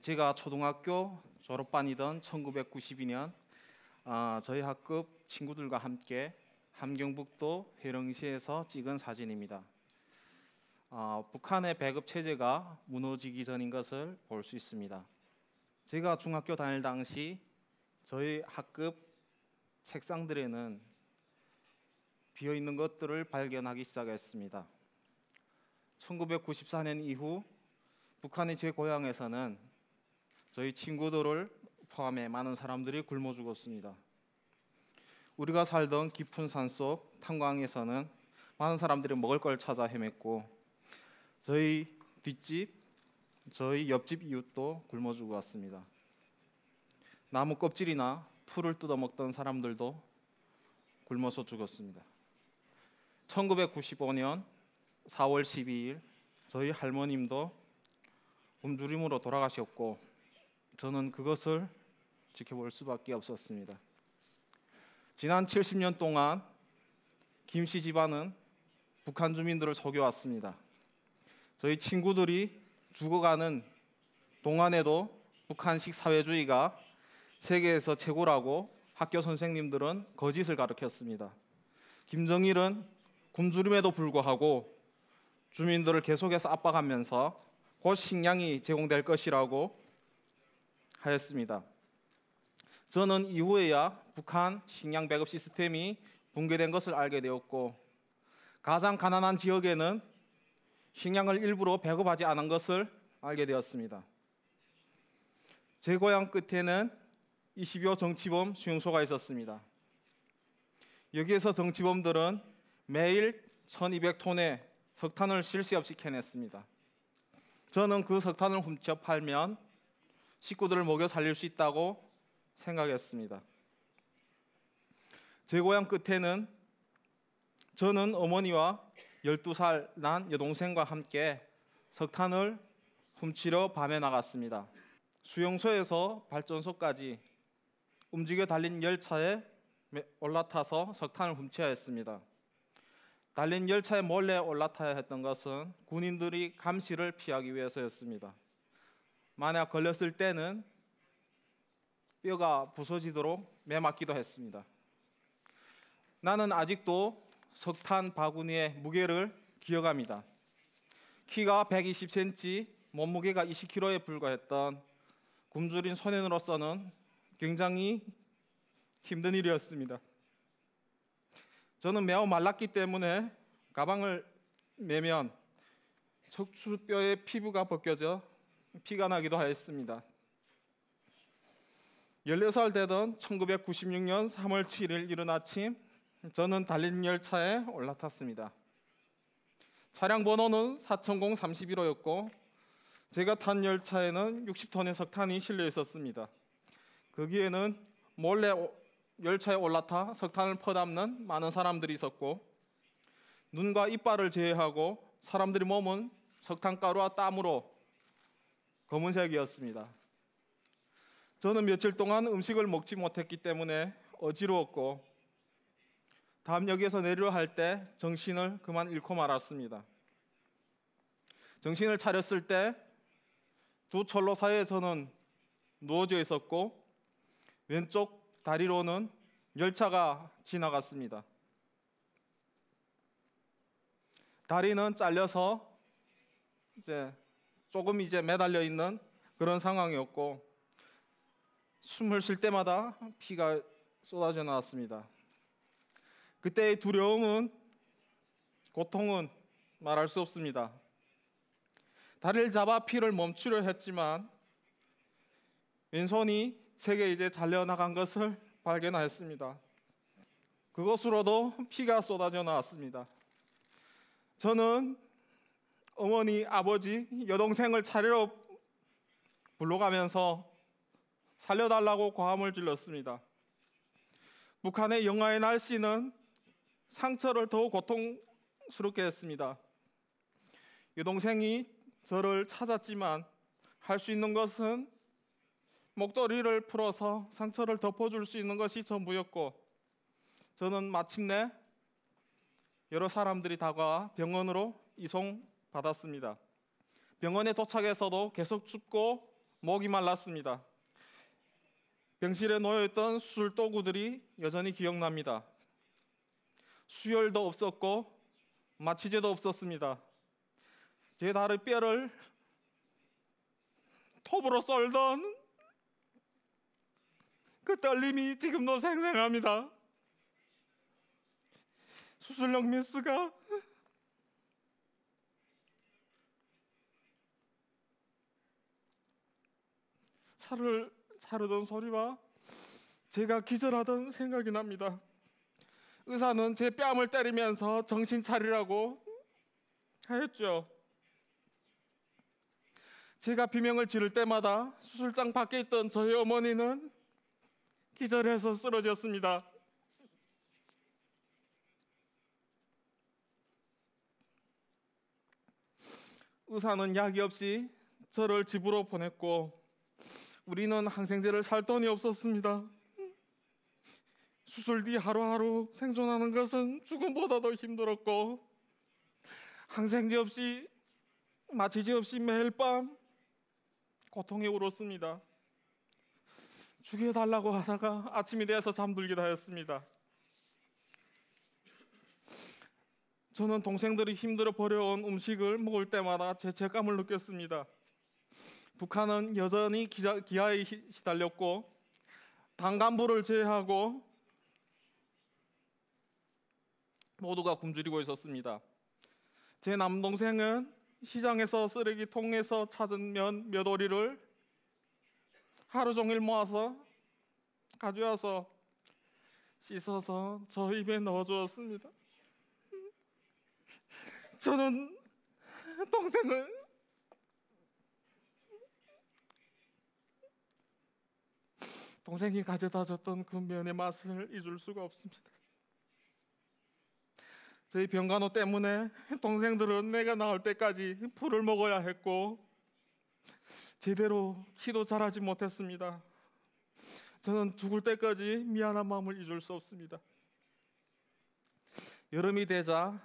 제가 초등학교 졸업반이던 1992년 아, 저희 학급 친구들과 함께 함경북도 회령시에서 찍은 사진입니다. 아, 북한의 배급 체제가 무너지기 전인 것을 볼 수 있습니다. 제가 중학교 다닐 당시 저희 학급 책상들에는 비어 있는 것들을 발견하기 시작했습니다. 1994년 이후 북한의 제 고향에서는 저희 친구들을 포함해 많은 사람들이 굶어 죽었습니다. 우리가 살던 깊은 산속 탄광에서는 많은 사람들이 먹을 걸 찾아 헤맸고 저희 뒷집, 저희 옆집 이웃도 굶어 죽었습니다. 나무 껍질이나 풀을 뜯어 먹던 사람들도 굶어서 죽었습니다. 1995년 4월 12일 저희 할머님도 굶주림으로 돌아가셨고 저는 그것을 지켜볼 수밖에 없었습니다. 지난 70년 동안 김 씨 집안은 북한 주민들을 속여 왔습니다. 저희 친구들이 죽어가는 동안에도 북한식 사회주의가 세계에서 최고라고 학교 선생님들은 거짓을 가르쳤습니다. 김정일은 굶주림에도 불구하고 주민들을 계속해서 압박하면서 곧 식량이 제공될 것이라고 하였습니다. 저는 이후에야 북한 식량 배급 시스템이 붕괴된 것을 알게 되었고 가장 가난한 지역에는 식량을 일부러 배급하지 않은 것을 알게 되었습니다. 제 고향 끝에는 20여 정치범 수용소가 있었습니다. 여기에서 정치범들은 매일 1200톤의 석탄을 실시 없이 캐냈습니다. 저는 그 석탄을 훔쳐 팔면 식구들을 먹여 살릴 수 있다고 생각했습니다. 제 고향 끝에는 저는 어머니와 12살 난 여동생과 함께 석탄을 훔치러 밤에 나갔습니다. 수용소에서 발전소까지 움직여 달린 열차에 올라타서 석탄을 훔쳐야 했습니다. 달린 열차에 몰래 올라타야 했던 것은 군인들이 감시를 피하기 위해서였습니다. 만약 걸렸을 때는 뼈가 부서지도록 매맞기도 했습니다. 나는 아직도 석탄 바구니의 무게를 기억합니다. 키가 120cm, 몸무게가 20kg에 불과했던 굶주린 소년으로서는 굉장히 힘든 일이었습니다. 저는 매우 말랐기 때문에 가방을 매면 척추뼈의 피부가 벗겨져 피가 나기도 하였습니다. 1 4살 되던 1996년 3월 7일 이른 아침 저는 달린 열차에 올라탔습니다. 차량 번호는 4031호였고 제가 탄 열차에는 60톤의 석탄이 실려 있었습니다. 거기에는 그 몰래 열차에 올라타 석탄을 퍼담는 많은 사람들이 있었고 눈과 이빨을 제외하고 사람들이 몸은 석탄가루와 땀으로 검은색이었습니다. 저는 며칠 동안 음식을 먹지 못했기 때문에 어지러웠고 다음 역에서 내려 할때 정신을 그만 잃고 말았습니다. 정신을 차렸을 때 두 철로 사이에 저는 누워져 있었고 왼쪽 다리로는 열차가 지나갔습니다. 다리는 잘려서 이제 조금 이제 매달려 있는 그런 상황이었고 숨을 쉴 때마다 피가 쏟아져 나왔습니다. 그때의 두려움은 고통은 말할 수 없습니다. 다리를 잡아 피를 멈추려 했지만 왼손이 세게 이제 잘려나간 것을 발견하였습니다. 그것으로도 피가 쏟아져 나왔습니다. 저는 어머니, 아버지, 여동생을 차례로 불러가면서 살려달라고 고함을 질렀습니다. 북한의 영하의 날씨는 상처를 더욱 고통스럽게 했습니다. 여동생이 저를 찾았지만 할 수 있는 것은 목도리를 풀어서 상처를 덮어줄 수 있는 것이 전부였고 저는 마침내 여러 사람들이 다가 병원으로 이송 받았습니다. 병원에 도착해서도 계속 춥고 목이 말랐습니다. 병실에 놓여있던 수술 도구들이 여전히 기억납니다. 수혈도 없었고 마취제도 없었습니다. 제 다리 뼈를 톱으로 썰던 그 떨림이 지금도 생생합니다. 수술용 미스가 차를 차르던 소리와 제가 기절하던 생각이 납니다. 의사는 제 뺨을 때리면서 정신 차리라고 하였죠. 제가 비명을 지를 때마다 수술장 밖에 있던 저희 어머니는 기절해서 쓰러졌습니다. 의사는 약이 없이 저를 집으로 보냈고 우리는 항생제를 살 돈이 없었습니다. 수술 뒤 하루하루 생존하는 것은 죽음보다 더 힘들었고 항생제 없이 마취제 없이 매일 밤 고통에 울었습니다. 죽여달라고 하다가 아침이 되어서 잠들기도 하였습니다. 저는 동생들이 힘들어 버려온 음식을 먹을 때마다 죄책감을 느꼈습니다. 북한은 여전히 기자, 기아에 시달렸고 당 간부를 제외하고 모두가 굶주리고 있었습니다. 제 남동생은 시장에서 쓰레기통에서 찾은 면몇 오리를 하루 종일 모아서 가져와서 씻어서 저 입에 넣어주었습니다. 저는 동생을 동생이 가져다 줬던 그 면의 맛을 잊을 수가 없습니다. 저희 병간호 때문에 동생들은 내가 나올 때까지 풀을 먹어야 했고 제대로 키도 자라지 못했습니다. 저는 죽을 때까지 미안한 마음을 잊을 수 없습니다. 여름이 되자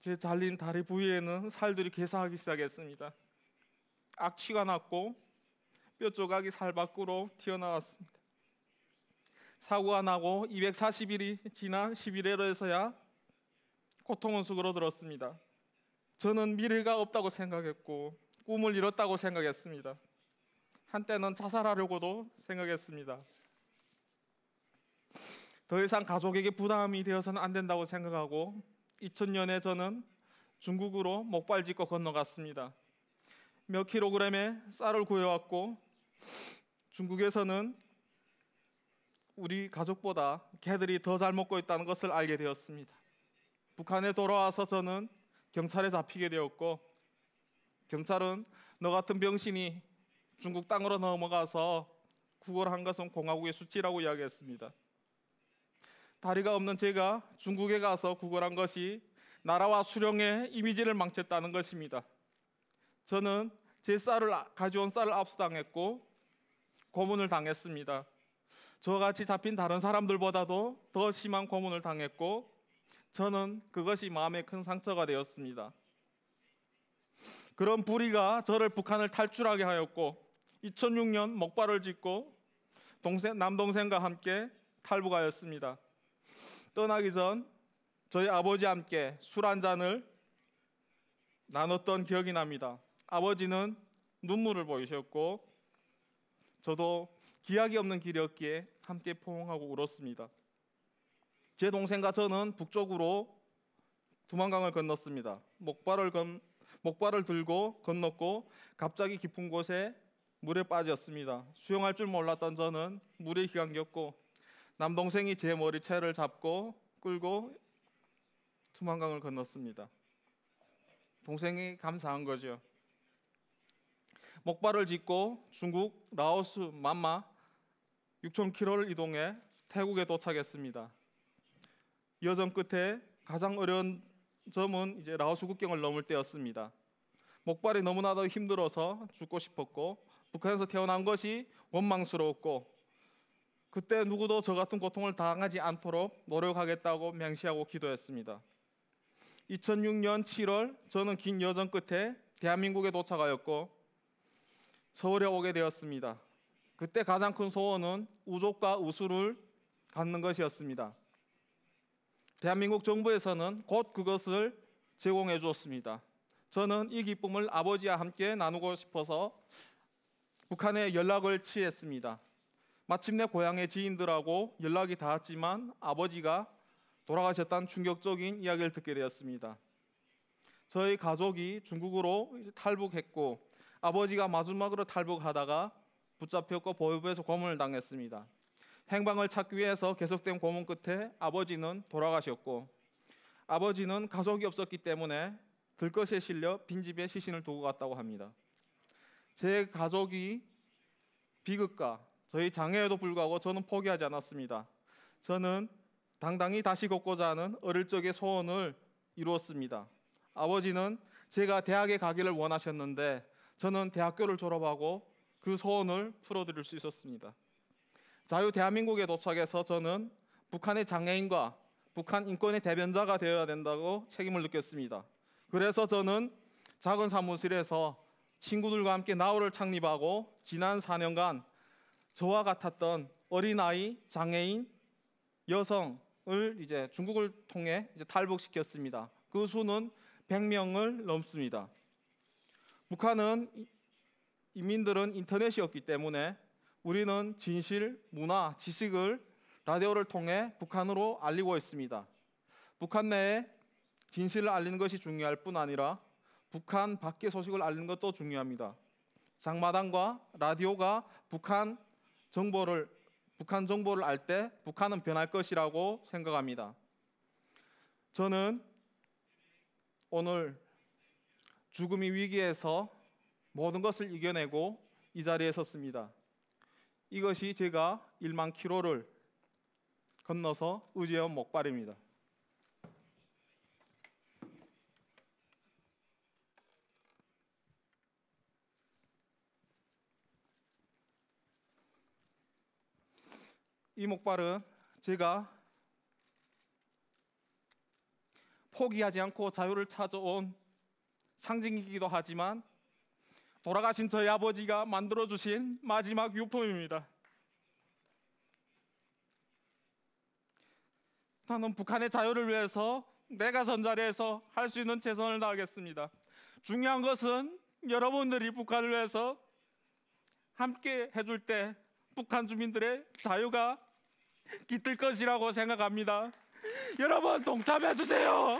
제 잘린 다리 부위에는 살들이 괴사하기 시작했습니다. 악취가 났고 뼈 조각이 살 밖으로 튀어나왔습니다. 사고가 나고 240일이 지난 11회로에서야 고통은 속으로 들었습니다. 저는 미래가 없다고 생각했고 꿈을 잃었다고 생각했습니다. 한때는 자살하려고도 생각했습니다. 더 이상 가족에게 부담이 되어서는 안 된다고 생각하고 2000년에 저는 중국으로 목발짓고 건너갔습니다. 몇 킬로그램의 쌀을 구해왔고 중국에서는 우리 가족보다 개들이 더 잘 먹고 있다는 것을 알게 되었습니다. 북한에 돌아와서 저는 경찰에 잡히게 되었고 경찰은 너 같은 병신이 중국 땅으로 넘어가서 9월 한가성 공화국의 수치라고 이야기했습니다. 다리가 없는 제가 중국에 가서 구걸한 것이 나라와 수령의 이미지를 망쳤다는 것입니다. 저는 제 쌀을 가져온 쌀을 압수당했고 고문을 당했습니다. 저와 같이 잡힌 다른 사람들보다도 더 심한 고문을 당했고 저는 그것이 마음에 큰 상처가 되었습니다. 그런 불의가 저를 북한을 탈출하게 하였고 2006년 목발을 짚고 동생 남동생과 함께 탈북하였습니다. 떠나기 전 저희 아버지와 함께 술 한 잔을 나눴던 기억이 납니다. 아버지는 눈물을 보이셨고 저도 기약이 없는 길이었기에 함께 포옹하고 울었습니다. 제 동생과 저는 북쪽으로 두만강을 건넜습니다. 목발을 건 목발을 들고 건넜고 갑자기 깊은 곳에 물에 빠졌습니다. 수영할 줄 몰랐던 저는 물에 휘감겼고 남동생이 제 머리채를 잡고 끌고 투만강을 건넜습니다. 동생이 감사한 거죠. 목발을 짓고 중국 라오스 만마 6,000km를 이동해 태국에 도착했습니다. 여정 끝에 가장 어려운 점은 이제 라오스 국경을 넘을 때였습니다. 목발이 너무나도 힘들어서 죽고 싶었고 북한에서 태어난 것이 원망스러웠고 그때 누구도 저 같은 고통을 당하지 않도록 노력하겠다고 맹시하고 기도했습니다. 2006년 7월 저는 긴 여정 끝에 대한민국에 도착하였고 서울에 오게 되었습니다. 그때 가장 큰 소원은 우족과 우수를 갖는 것이었습니다. 대한민국 정부에서는 곧 그것을 제공해 주었습니다. 저는 이 기쁨을 아버지와 함께 나누고 싶어서 북한에 연락을 취했습니다. 마침내 고향의 지인들하고 연락이 닿았지만 아버지가 돌아가셨다는 충격적인 이야기를 듣게 되었습니다. 저희 가족이 중국으로 탈북했고 아버지가 마지막으로 탈북하다가 붙잡혔고 보호부에서 고문을 당했습니다. 행방을 찾기 위해서 계속된 고문 끝에 아버지는 돌아가셨고 아버지는 가족이 없었기 때문에 들것에 실려 빈집에 시신을 두고 갔다고 합니다. 제 가족이 비극과 저희 장애에도 불구하고 저는 포기하지 않았습니다. 저는 당당히 다시 걷고자 하는 어릴 적의 소원을 이루었습니다. 아버지는 제가 대학에 가기를 원하셨는데 저는 대학교를 졸업하고 그 소원을 풀어드릴 수 있었습니다. 자유 대한민국에 도착해서 저는 북한의 장애인과 북한 인권의 대변자가 되어야 된다고 책임을 느꼈습니다. 그래서 저는 작은 사무실에서 친구들과 함께 나우를 창립하고 지난 4년간 저와 같았던 어린아이, 장애인, 여성을 이제 중국을 통해 이제 탈북시켰습니다. 그 수는 100명을 넘습니다. 북한은 인민들은 인터넷이었기 때문에 우리는 진실, 문화, 지식을 라디오를 통해 북한으로 알리고 있습니다. 북한 내에 진실을 알리는 것이 중요할 뿐 아니라 북한 밖의 소식을 알리는 것도 중요합니다. 장마당과 라디오가 북한 정보를 북한 정보를 알 때 북한은 변할 것이라고 생각합니다. 저는 오늘 죽음이 위기에서 모든 것을 이겨내고 이 자리에 섰습니다. 이것이 제가 1만 킬로를 건너서 의지해 목발입니다. 이 목발은 제가 포기하지 않고 자유를 찾아온 상징이기도 하지만 돌아가신 저희 아버지가 만들어 주신 마지막 유품입니다. 나는 북한의 자유를 위해서 내가 선자리에서할 수 있는 최선을 다하겠습니다. 중요한 것은 여러분들이 북한을 위해서 함께 해줄 때 북한 주민들의 자유가 깃들 것이라고 생각합니다. 여러분 동참해 주세요.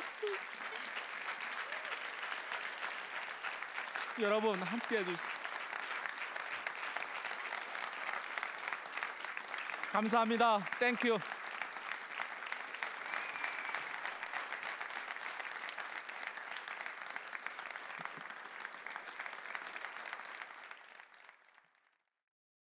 여러분 함께 해주시요 감사합니다. 땡큐.